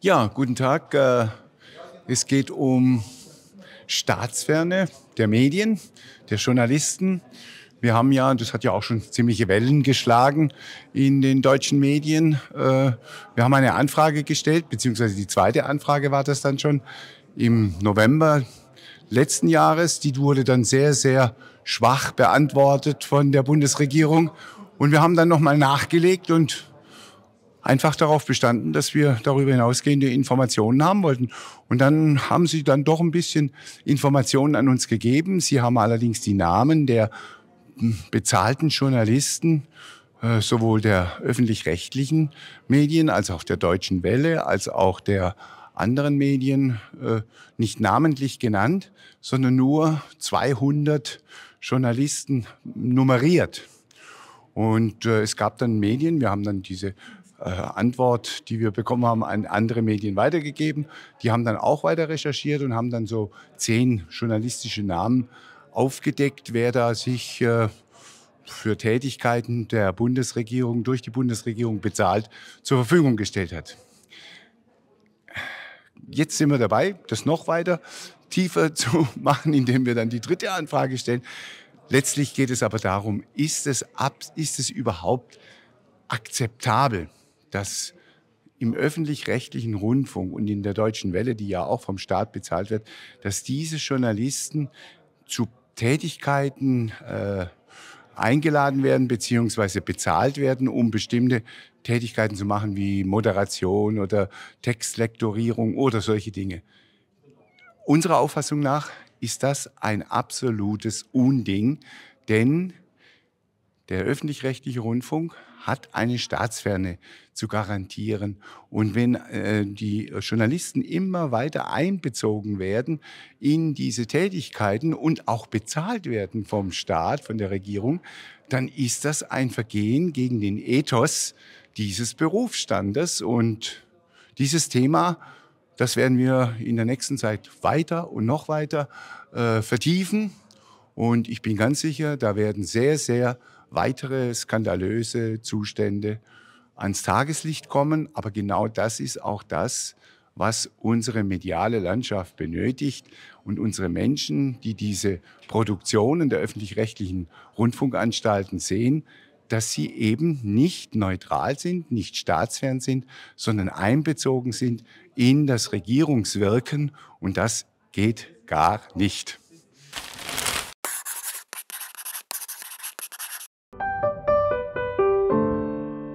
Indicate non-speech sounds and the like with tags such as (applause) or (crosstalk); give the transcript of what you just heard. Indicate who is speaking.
Speaker 1: Ja, guten Tag. Äh, es geht um Staatsferne der Medien, der Journalisten. Wir haben ja, das hat ja auch schon ziemliche Wellen geschlagen in den deutschen Medien. Äh, wir haben eine Anfrage gestellt, beziehungsweise die zweite Anfrage war das dann schon im November letzten Jahres. Die wurde dann sehr, sehr schwach beantwortet von der Bundesregierung. Und wir haben dann nochmal nachgelegt und einfach darauf bestanden, dass wir darüber hinausgehende Informationen haben wollten. Und dann haben sie dann doch ein bisschen Informationen an uns gegeben. Sie haben allerdings die Namen der hm, bezahlten Journalisten, äh, sowohl der öffentlich-rechtlichen Medien als auch der Deutschen Welle, als auch der anderen Medien äh, nicht namentlich genannt, sondern nur 200 Journalisten nummeriert. Und äh, es gab dann Medien, wir haben dann diese äh, Antwort, die wir bekommen haben, an andere Medien weitergegeben. Die haben dann auch weiter recherchiert und haben dann so zehn journalistische Namen aufgedeckt, wer da sich äh, für Tätigkeiten der Bundesregierung durch die Bundesregierung bezahlt zur Verfügung gestellt hat. Jetzt sind wir dabei, das noch weiter tiefer (laughs) zu machen, indem wir dann die dritte Anfrage stellen. Letztlich geht es aber darum, ist es, ab, ist es überhaupt akzeptabel? dass im öffentlich-rechtlichen Rundfunk und in der Deutschen Welle, die ja auch vom Staat bezahlt wird, dass diese Journalisten zu Tätigkeiten äh, eingeladen werden beziehungsweise bezahlt werden, um bestimmte Tätigkeiten zu machen wie Moderation oder Textlektorierung oder solche Dinge. Unserer Auffassung nach ist das ein absolutes Unding, denn der öffentlich-rechtliche Rundfunk hat eine Staatsferne zu garantieren. Und wenn äh, die Journalisten immer weiter einbezogen werden in diese Tätigkeiten und auch bezahlt werden vom Staat, von der Regierung, dann ist das ein Vergehen gegen den Ethos dieses Berufsstandes. Und dieses Thema, das werden wir in der nächsten Zeit weiter und noch weiter äh, vertiefen. Und ich bin ganz sicher, da werden sehr, sehr weitere skandalöse Zustände ans Tageslicht kommen. Aber genau das ist auch das, was unsere mediale Landschaft benötigt und unsere Menschen, die diese Produktionen der öffentlich-rechtlichen Rundfunkanstalten sehen, dass sie eben nicht neutral sind, nicht staatsfern sind, sondern einbezogen sind in das Regierungswirken und das geht gar nicht.